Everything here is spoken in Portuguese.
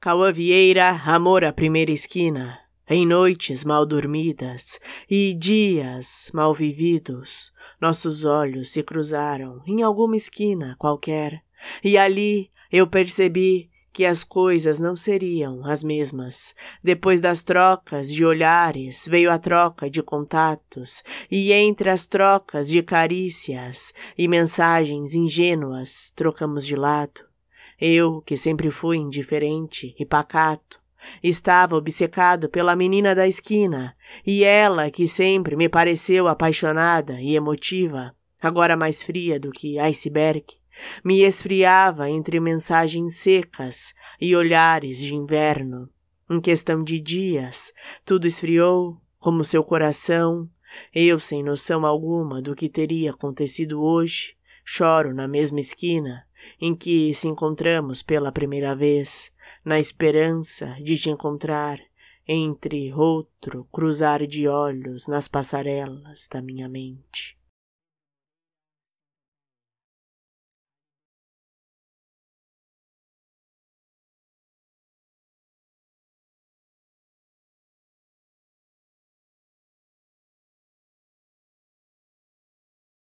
Cauã Vieira, amor à primeira esquina, em noites mal dormidas e dias mal vividos, nossos olhos se cruzaram em alguma esquina qualquer, e ali eu percebi que as coisas não seriam as mesmas. Depois das trocas de olhares, veio a troca de contatos, e entre as trocas de carícias e mensagens ingênuas, trocamos de lado. Eu, que sempre fui indiferente e pacato, estava obcecado pela menina da esquina, e ela, que sempre me pareceu apaixonada e emotiva, agora mais fria do que iceberg, me esfriava entre mensagens secas e olhares de inverno. Em questão de dias, tudo esfriou, como seu coração. Eu, sem noção alguma do que teria acontecido hoje, choro na mesma esquina, em que se encontramos pela primeira vez, na esperança de te encontrar entre outro cruzar de olhos nas passarelas da minha mente.